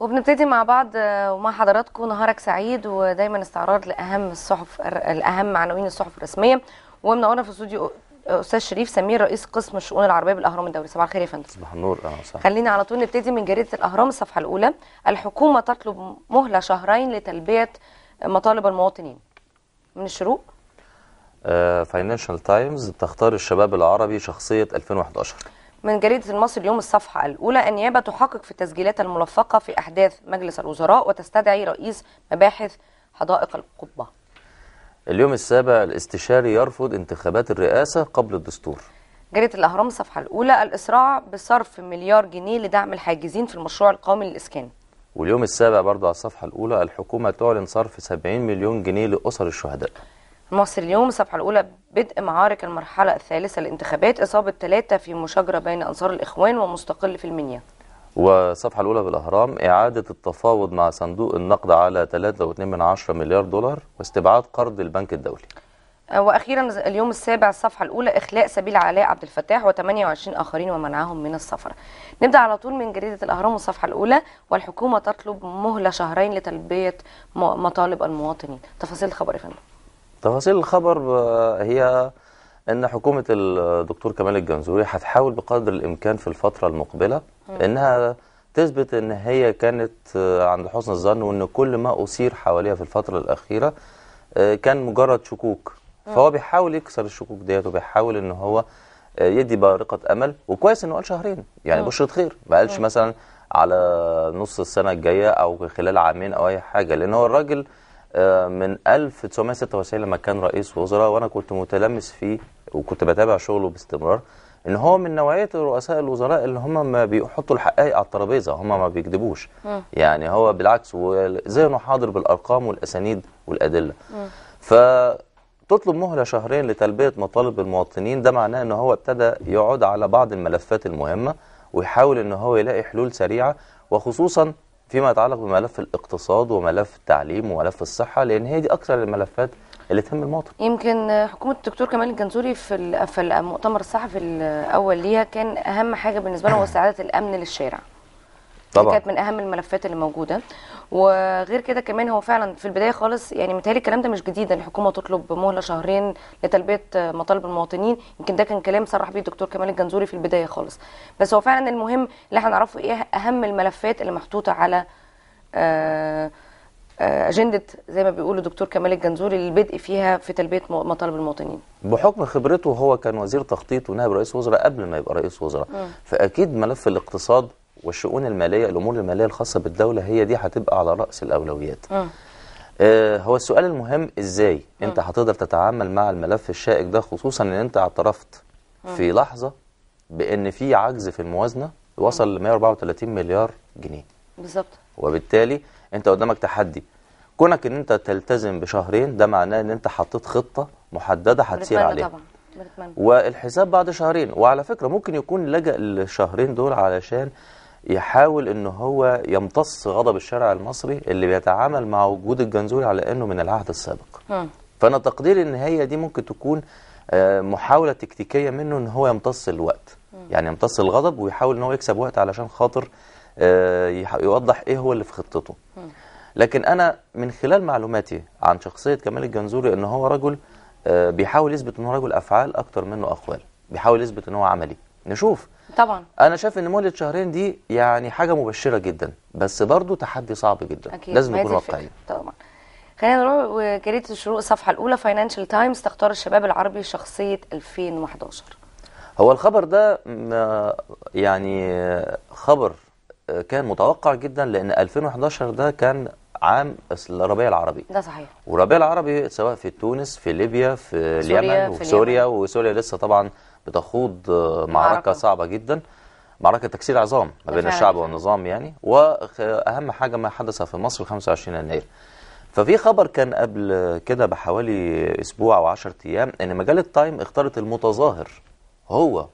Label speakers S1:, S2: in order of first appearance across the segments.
S1: وبنبتدي مع بعض آه، ومع حضراتكم نهارك سعيد ودايما استعراض لاهم الصحف الاهم عناوين الصحف الرسميه ومنورنا في استوديو استاذ شريف سمير رئيس قسم الشؤون العربيه بالاهرام الدولي صباح الخير يا فندم صباح
S2: النور اه خلينا
S1: على طول نبتدي من جريده الاهرام الصفحه الاولى الحكومه تطلب مهله شهرين لتلبيه مطالب المواطنين من الشروق
S2: فاينانشال آه، تايمز بتختار الشباب العربي شخصيه 2011
S1: من جريدة المصري اليوم الصفحة الأولى النيابة تحقق في التسجيلات الملفقة في أحداث مجلس الوزراء وتستدعي رئيس مباحث حدائق القبة
S2: اليوم السابع الاستشاري يرفض انتخابات الرئاسة قبل الدستور
S1: جريدة الأهرام الصفحة الأولى الإسراع بصرف مليار جنيه لدعم الحاجزين في المشروع القومي للإسكان
S2: واليوم السابع برضه على الصفحة الأولى الحكومة تعلن صرف 70 مليون جنيه لأسر الشهداء
S1: مصر اليوم الصفحة الأولى بدء معارك المرحلة الثالثة للانتخابات إصابة ثلاثة في مشاجرة بين أنصار الإخوان ومستقل في المنيا
S2: وصفحة الأولى بالأهرام إعادة التفاوض مع صندوق النقد على 3.2 مليار دولار واستبعاد قرض البنك الدولي
S1: آه، وأخيرا اليوم السابع الصفحة الأولى إخلاء سبيل علاء عبد الفتاح و28 آخرين ومنعهم من السفر نبدأ على طول من جريدة الأهرام الصفحة الأولى والحكومة تطلب مهلة شهرين لتلبية مطالب المواطنين تفاصيل الخبر فندم
S2: تفاصيل الخبر آه، هي ان حكومه الدكتور كمال الجنزوري هتحاول بقدر الامكان في الفتره المقبله انها تثبت ان هي كانت آه، عند حسن الظن وان كل ما اثير حواليها في الفتره الاخيره آه، كان مجرد شكوك فهو بيحاول يكسر الشكوك ديت وبيحاول ان هو يدي بارقه امل وكويس انه قال شهرين يعني بشره خير ما قالش مثلا على نص السنه الجايه او خلال عامين او اي حاجه لان هو الراجل من 1996 لما كان رئيس وزراء وانا كنت متلمس فيه وكنت بتابع شغله باستمرار ان هو من نوعيه رؤساء الوزراء اللي هم ما بيحطوا الحقائق على الترابيزه هم ما بيكذبوش يعني هو بالعكس وذهنه حاضر بالارقام والاسانيد والادله فتطلب مهله شهرين لتلبيه مطالب المواطنين ده معناه ان هو ابتدى يقعد على بعض الملفات المهمه ويحاول ان هو يلاقي حلول سريعه وخصوصا فيما يتعلق بملف الاقتصاد وملف التعليم وملف الصحة لأن هي دي أكثر الملفات اللي تهم المواطن
S1: يمكن حكومة الدكتور كمال الجنزوري في المؤتمر الصحفي الأول ليها كان أهم حاجة بالنسبة له هو استعادة الأمن للشارع طبعا كانت من اهم الملفات اللي موجوده وغير كده كمان هو فعلا في البدايه خالص يعني متهيألي الكلام ده مش جديد ان الحكومه تطلب مهله شهرين لتلبيه مطالب المواطنين يمكن ده كان كلام صرح به الدكتور كمال الجنزوري في البدايه خالص بس هو فعلا المهم اللي احنا نعرفه ايه اهم الملفات اللي محطوطه على آه، آه، اجنده زي ما بيقول الدكتور كمال الجنزوري للبدء فيها في تلبيه مطالب المواطنين.
S2: بحكم خبرته هو كان وزير تخطيط ونائب رئيس وزراء قبل ما يبقى رئيس وزراء فاكيد ملف الاقتصاد والشؤون المالية الأمور المالية الخاصة بالدولة هي دي هتبقى على رأس الأولويات آه, آه، هو السؤال المهم إزاي آه. أنت هتقدر تتعامل مع الملف الشائك ده خصوصا أن أنت اعترفت آه. في لحظة بأن في عجز في الموازنة وصل ل 134 مليار جنيه بالظبط وبالتالي أنت قدامك تحدي كونك أن أنت تلتزم بشهرين ده معناه أن أنت حطيت خطة محددة هتسير عليها طبعا والحساب بعد شهرين وعلى فكرة ممكن يكون لجأ الشهرين دول علشان يحاول ان هو يمتص غضب الشارع المصري اللي بيتعامل مع وجود الجنزوري على انه من العهد السابق فانا تقديري ان هي دي ممكن تكون آه، محاولة تكتيكية منه ان هو يمتص الوقت يعني يمتص الغضب ويحاول ان هو يكسب وقت علشان خاطر آه، يوضح ايه هو اللي في خطته لكن انا من خلال معلوماتي عن شخصية كمال الجنزوري ان هو رجل آه، بيحاول يثبت ان هو رجل افعال اكتر منه اقوال بيحاول يثبت ان هو عملي نشوف طبعا انا شايف ان مهله شهرين دي يعني حاجه مبشره جدا بس برضه تحدي صعب جدا أكيد. لازم نكون واقعيين طبعا
S1: خلينا نروح وجريده الشروق الصفحه الاولى فاينانشال تايمز تختار الشباب العربي شخصيه 2011
S2: هو الخبر ده يعني خبر آه، كان متوقع جدا لان 2011 ده كان عام الربيع العربي ده صحيح والربيع العربي سواء في تونس في ليبيا في اليمن وفي سوريا وسوريا لسه طبعا بتخوض آه، معركة, معركة صعبة جدا معركة تكسير عظام ما بين الشعب والنظام يعني وأهم حاجة ما حدث في مصر 25 يناير ففي خبر كان قبل كده بحوالي أسبوع أو 10 أيام إن مجلة تايم اختارت المتظاهر هو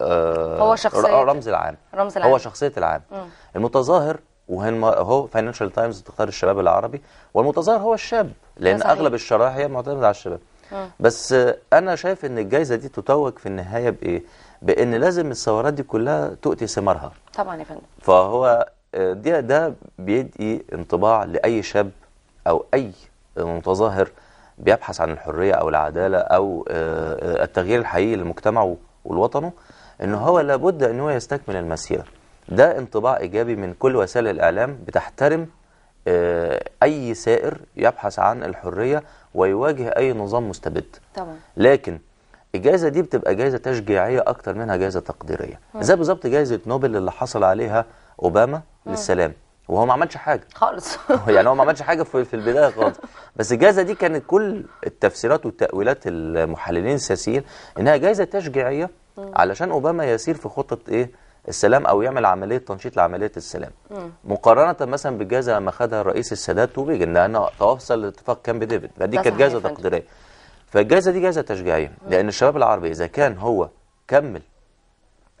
S2: آه، هو شخصية رمز العام رمز العام هو شخصية العام م. المتظاهر وهن هو فاينانشال تايمز تختار الشباب العربي والمتظاهر هو الشاب لان اغلب الشرائح هي معتمده على الشباب آه. بس انا شايف ان الجايزه دي تتوج في النهايه بايه بان لازم الثورات دي كلها تؤتي ثمارها طبعا يا فندم فهو ده آه، ده بيدي انطباع لاي شاب او اي متظاهر بيبحث عن الحريه او العداله او آه، التغيير الحقيقي لمجتمعه ولوطنه ان هو لابد ان هو يستكمل المسيره ده انطباع ايجابي من كل وسائل الاعلام بتحترم اي سائر يبحث عن الحريه ويواجه أي نظام مستبد طبعا لكن الجائزة دي بتبقى جائزة تشجيعية أكتر منها جائزة تقديرية زي بالظبط جائزة نوبل اللي حصل عليها أوباما للسلام وهو ما عملش حاجه خالص يعني هو ما عملش حاجه في البدايه خالص بس الجائزه دي كانت كل التفسيرات والتاويلات المحللين السياسيين انها جائزه تشجيعيه علشان اوباما يسير في خطه ايه السلام او يعمل عمليه تنشيط لعمليه السلام مم. مقارنه مثلا بالجائزه لما خدها الرئيس السادات ان انا توصل لاتفاق كامب ديفيد فدي كانت جائزه تقديريه فالجائزه دي جائزه تشجيعيه لان الشباب العربي اذا كان هو كمل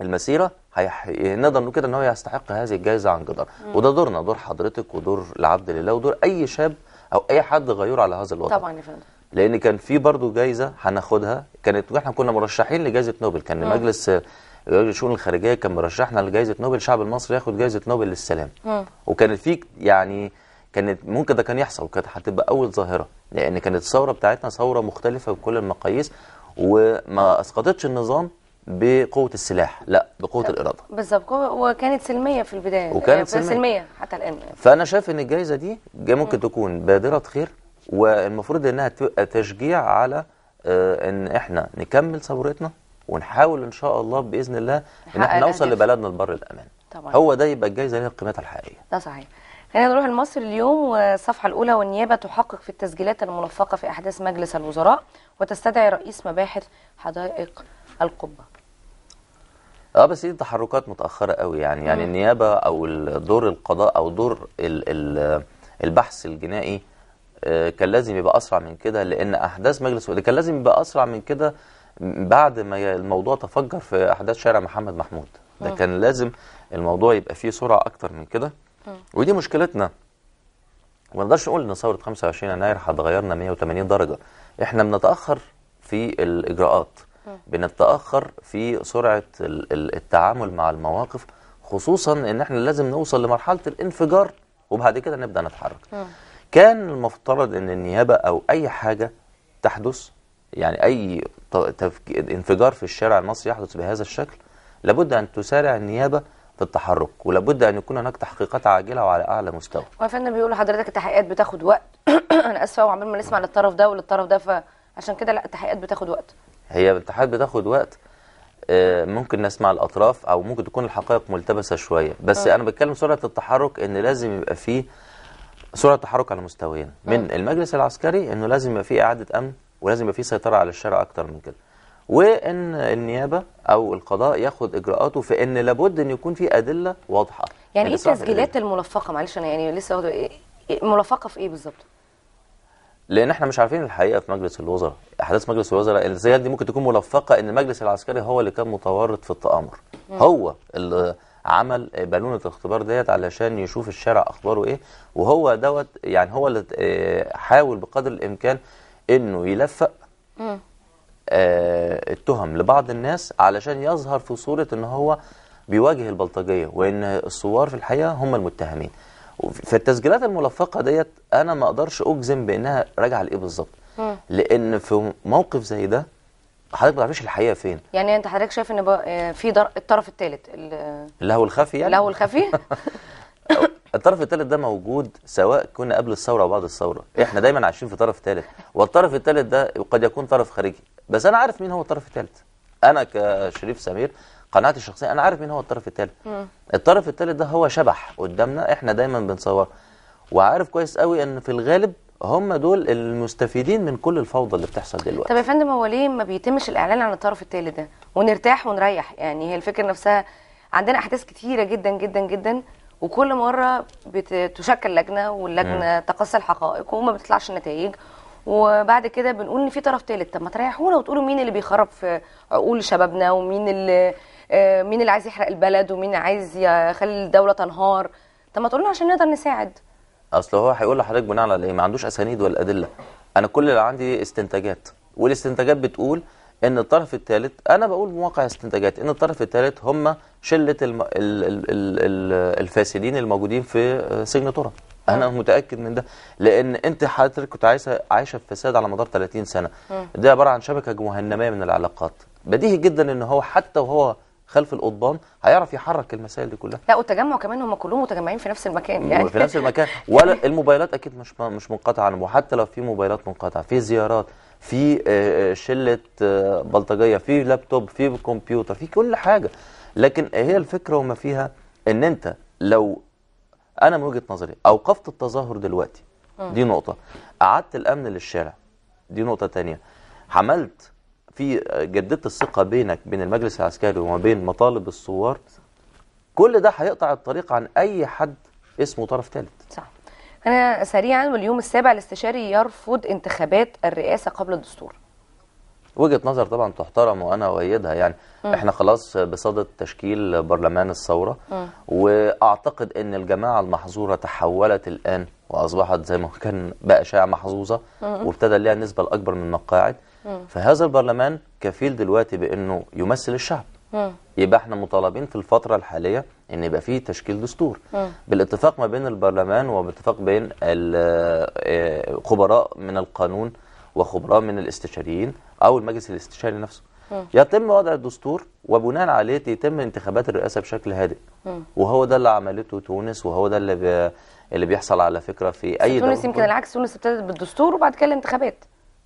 S2: المسيره هيح... نقدر نقول كده ان هو يستحق هذه الجائزه عن جدار وده دورنا دور حضرتك ودور العبد لله ودور اي شاب او اي حد غيور على هذا الوطن طبعا يا فندم لان كان في برضه جائزه هناخدها كانت احنا كنا مرشحين لجائزه نوبل كان مم. مجلس وزير الشؤون الخارجيه كان مرشحنا لجائزه نوبل الشعب المصري ياخد جائزه نوبل للسلام اه. وكانت في يعني كانت ممكن ده كان يحصل وكانت هتبقى اول ظاهره لان كانت الثوره بتاعتنا ثوره مختلفه بكل المقاييس وما اسقطتش النظام بقوه السلاح لا بقوه الاراده
S1: بالظبط وكانت سلميه في البدايه وكانت آه، سلميه, سلمية حتى الان
S2: فانا شايف ان الجائزه دي ممكن تكون بادره خير والمفروض انها تبقى تشجيع على آه، ان احنا نكمل ثورتنا ونحاول ان شاء الله باذن الله ان احنا نوصل لبلدنا البر الامان طبعا. هو ده يبقى الجايزه ليها قيمتها الحقيقيه
S1: ده صحيح خلينا نروح لمصر اليوم والصفحه الاولى والنيابه تحقق في التسجيلات الملفقه في احداث مجلس الوزراء وتستدعي رئيس مباحث حدائق القبه
S2: اه بس دي تحركات متاخره قوي يعني, يعني مم. يعني النيابه او دور القضاء او دور الـ الـ البحث الجنائي آه، كان لازم يبقى اسرع من كده لان احداث مجلس كان لازم يبقى اسرع من كده بعد ما الموضوع تفجر في احداث شارع محمد محمود ده آه. كان لازم الموضوع يبقى فيه سرعه اكتر من كده آه. ودي مشكلتنا وما نقدرش نقول ان ثوره 25 يناير هتغيرنا 180 درجه احنا بنتاخر في الاجراءات آه. بنتاخر في سرعه التعامل مع المواقف خصوصا ان احنا لازم نوصل لمرحله الانفجار وبعد كده نبدا نتحرك كان المفترض ان النيابه او اي حاجه تحدث يعني أي انفجار في الشارع المصري يحدث بهذا الشكل لابد أن تسارع النيابة في التحرك ولابد ان يكون هناك تحقيقات عاجله وعلى اعلى مستوى.
S1: وفندم بيقول لحضرتك التحقيقات بتاخد وقت انا اسفه وعمال ما نسمع للطرف ده وللطرف ده فعشان كده لا التحقيقات بتاخد وقت.
S2: هي التحقيقات بتاخد وقت آه، ممكن نسمع الاطراف او ممكن تكون الحقائق ملتبسه شويه بس أه. انا بتكلم سرعه التحرك ان لازم يبقى فيه سرعه تحرك على مستويين آه. من أه. المجلس العسكري انه لازم يبقى فيه اعاده امن ولازم يبقى في سيطره على الشارع اكتر من كده وان النيابه او القضاء ياخد اجراءاته في ان لابد ان يكون في ادله واضحه يعني, يعني ايه التسجيلات
S1: الملفقه معلش انا يعني لسه واخده إيه،, إيه ملفقه في ايه بالظبط
S2: لان احنا مش عارفين الحقيقه في مجلس الوزراء احداث مجلس الوزراء الزيادة دي ممكن تكون ملفقه ان المجلس العسكري هو اللي كان متورط في التامر هو اللي عمل بالونه الاختبار ديت علشان يشوف الشارع اخباره ايه وهو دوت يعني هو اللي آه، حاول بقدر الامكان انه يلفق آه التهم لبعض الناس علشان يظهر في صورة ان هو بيواجه البلطجية وان الثوار في الحقيقة هم المتهمين فالتسجيلات الملفقة ديت انا ما اقدرش اجزم بانها راجعة لايه بالظبط لان في موقف زي ده حضرتك ما تعرفيش الحقيقه فين
S1: يعني انت حضرتك شايف ان آه، في الطرف الثالث اللي
S2: اللهو الخفي يعني اللهو الخفي الطرف الثالث ده موجود سواء كنا قبل الثوره او بعد الثوره احنا دايما عايشين في طرف ثالث والطرف الثالث ده قد يكون طرف خارجي بس انا عارف مين هو الطرف الثالث انا كشريف سمير قناعتي الشخصيه انا عارف مين هو الطرف الثالث الطرف الثالث ده هو شبح قدامنا احنا دايما بنصوره وعارف كويس قوي ان في الغالب هم دول المستفيدين من كل الفوضى اللي بتحصل دلوقتي
S1: طب يا فندم هو ليه ما بيتمش الاعلان عن الطرف الثالث ده ونرتاح ونريح يعني هي الفكره نفسها عندنا احداث كتيره جدا جدا جدا وكل مره بتشكل لجنه واللجنه تقصي الحقائق وما بتطلعش النتائج وبعد كده بنقول ان في طرف ثالث طب ما تريحونا وتقولوا مين اللي بيخرب في عقول شبابنا ومين اللي آه، مين اللي عايز يحرق البلد ومين عايز يخلي الدوله تنهار طب ما تقولوا عشان نقدر نساعد
S2: اصل هو هيقول لحضرتك بناء على ايه ما عندوش اسانيد ولا ادله انا كل اللي عندي استنتاجات والاستنتاجات بتقول ان الطرف الثالث انا بقول مواقع استنتاجات ان الطرف الثالث هم شله الم... ال... ال... ال... الفاسدين الموجودين في آه، سجن ترى آه. انا متاكد من ده لان انت حضرتك كنت عايشه عايشه في فساد على مدار 30 سنه آه. ده عباره عن شبكه جهنميه من العلاقات بديهي جدا ان هو حتى وهو خلف القضبان هيعرف يحرك المسائل دي كلها
S1: لا والتجمع كمان هم كلهم متجمعين في نفس المكان يعني في نفس المكان
S2: ولا الموبايلات اكيد مش مش منقطعه عنهم وحتى لو في موبايلات منقطعه في زيارات في آه، آه، شله آه، بلطجيه في لابتوب في كمبيوتر في كل حاجه لكن هي الفكره وما فيها ان انت لو انا من وجهه نظري اوقفت التظاهر دلوقتي دي نقطه قعدت الامن للشارع دي نقطه تانية حملت في جددت الثقه بينك بين المجلس العسكري وما بين مطالب الثوار كل ده هيقطع الطريق عن اي حد اسمه طرف ثالث صح
S1: أنا سريعا واليوم السابع الاستشاري يرفض انتخابات الرئاسة قبل الدستور
S2: وجهة نظر طبعا تحترم وأنا أؤيدها يعني م. إحنا خلاص بصدد تشكيل برلمان الثورة وأعتقد أن الجماعة المحظورة تحولت الآن وأصبحت زي ما كان بقى شائع محظوظة وابتدى ليها النسبة الأكبر من المقاعد فهذا البرلمان كفيل دلوقتي بأنه يمثل الشعب م. يبقى احنا مطالبين في الفترة الحالية ان يبقى فيه تشكيل دستور اه. بالاتفاق ما بين البرلمان وباتفاق بين آه، خبراء من القانون وخبراء من الاستشاريين او المجلس الاستشاري نفسه اه. يتم وضع الدستور وبناء عليه يتم انتخابات الرئاسة بشكل هادئ وهو ده اللي عملته تونس وهو ده اللي بي اللي بيحصل على فكرة في اي تونس يمكن العكس
S1: تونس ابتدت بالدستور وبعد كده الانتخابات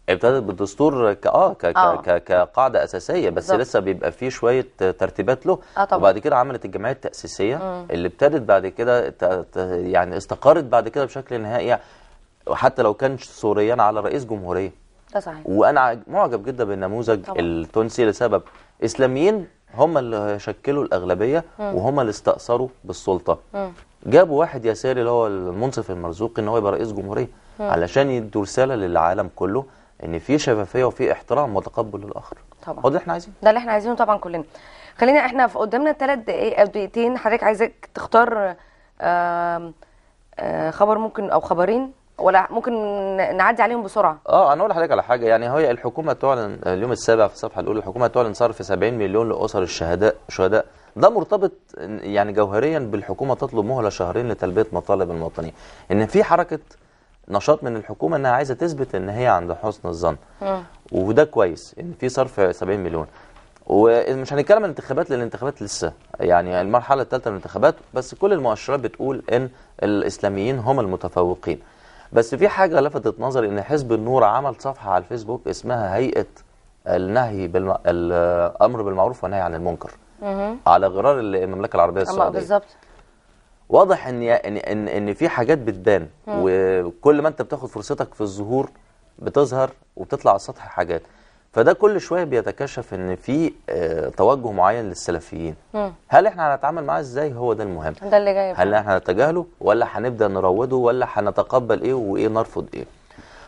S2: ابتدت بالدستور ك اه ك ك آه. كقاعده اساسيه بس بالضبط. لسه بيبقى فيه شويه ترتيبات له آه طبعا. وبعد كده عملت الجمعيه التاسيسيه مم. اللي ابتدت بعد كده يعني استقرت بعد كده بشكل نهائي وحتى لو كان سوريا على رئيس جمهوريه ده صحيح وانا معجب جدا بالنموذج طبعا. التونسي لسبب اسلاميين هم اللي شكلوا الاغلبيه مم. وهم اللي استاثروا بالسلطه مم. جابوا واحد يساري اللي هو المنصف المرزوق ان هو يبقى رئيس جمهوريه علشان يدوا رساله للعالم كله ان في شفافيه وفي احترام وتقبل للاخر طبعا هو ده احنا
S1: عايزينه ده اللي احنا عايزينه طبعا كلنا خلينا احنا في قدامنا ثلاث دقائق او دقيقتين حضرتك عايزك تختار آآ آآ آه، خبر ممكن او خبرين ولا ممكن نعدي عليهم بسرعه
S2: اه انا اقول لحضرتك على حاجه يعني هي الحكومه تعلن اليوم السابع في الصفحه الاولى الحكومه تعلن صرف 70 مليون لاسر الشهداء شهداء ده مرتبط يعني جوهريا بالحكومه تطلب مهله شهرين لتلبيه مطالب المواطنين ان في حركه نشاط من الحكومه انها عايزه تثبت ان هي عند حسن الظن آه. وده كويس ان في صرف 70 مليون ومش هنتكلم عن الانتخابات لان الانتخابات لسه يعني المرحله الثالثه من الانتخابات بس كل المؤشرات بتقول ان الاسلاميين هم المتفوقين بس في حاجه لفتت نظري ان حزب النور عمل صفحه على الفيسبوك اسمها هيئه النهي بالم... الامر بالمعروف والنهي عن المنكر على غرار المملكه العربيه السعوديه بالظبط واضح ان ان ان في حاجات بتبان وكل ما انت بتاخد فرصتك في الظهور بتظهر وبتطلع على السطح حاجات فده كل شويه بيتكشف ان في آه، توجه معين للسلفيين هل احنا هنتعامل معاه ازاي هو ده المهم ده اللي جاي هل احنا هنتجاهله ولا هنبدا نروضه ولا هنتقبل ايه وايه نرفض ايه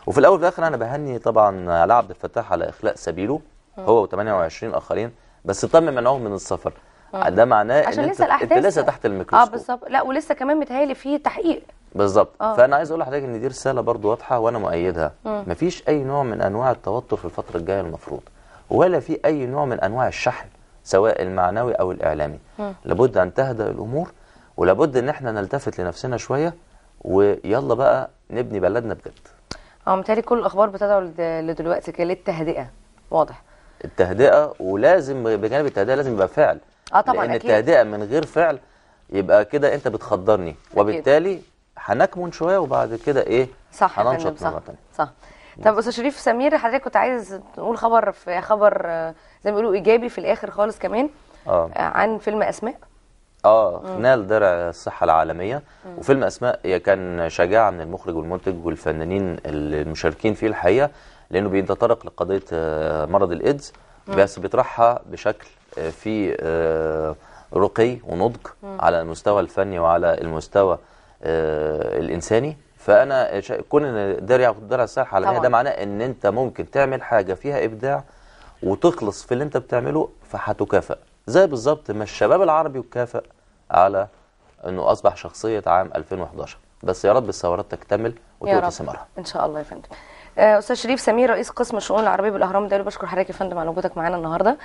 S2: وفي الاول وفي الاخر انا بهني طبعا على عبد الفتاح على اخلاء سبيله هو و28 اخرين بس تم منعهم من السفر آه. ده معناه عشان ان لسه انت, الأحداث انت لسه تحت الميكروسكوب اه
S1: بالظبط لا ولسه كمان متهيألي في تحقيق
S2: بالظبط آه. فانا عايز اقول لحضرتك ان دي رساله برضو واضحه وانا مؤيدها م. مفيش اي نوع من انواع التوتر في الفتره الجايه المفروض ولا في اي نوع من انواع الشحن سواء المعنوي او الاعلامي م. لابد ان تهدأ الامور ولابد ان احنا نلتفت لنفسنا شويه ويلا بقى نبني بلدنا بجد
S1: اه متهيألي كل الاخبار بتدعو لدلوقتي كده للتهدئه واضح
S2: التهدئه ولازم بجانب التهدئه لازم يبقى فعل
S1: اه طبعا لان أكيد. التهدئه
S2: من غير فعل يبقى كده انت بتخدرني وبالتالي هنكمن شويه وبعد كده ايه صح هننشط مره ثانيه صح نعم.
S1: طب استاذ شريف سمير حضرتك كنت عايز تقول خبر في خبر آه، زي ما بيقولوا ايجابي في الاخر خالص كمان آه. آه، عن فيلم اسماء
S2: اه نال درع الصحه العالميه مم. وفيلم اسماء كان شجاعه من المخرج والمنتج والفنانين المشاركين فيه الحقيقه لانه بيتطرق لقضيه آه، مرض الايدز بس بيطرحها بشكل في آه، رقي ونضج على المستوى الفني وعلى المستوى آه، الإنساني فأنا كون إن درع الدرع السرح على ده معناه إن أنت ممكن تعمل حاجة فيها إبداع وتخلص في اللي أنت بتعمله فهتكافئ زي بالظبط ما الشباب العربي يكافئ على انه اصبح شخصيه عام 2011 بس يا رب الثورات تكتمل وتؤتي ثمارها
S1: ان شاء الله يا فندم آه، استاذ شريف سمير رئيس قسم الشؤون العربيه بالاهرام ده بشكر حضرتك يا فندم على وجودك معانا النهارده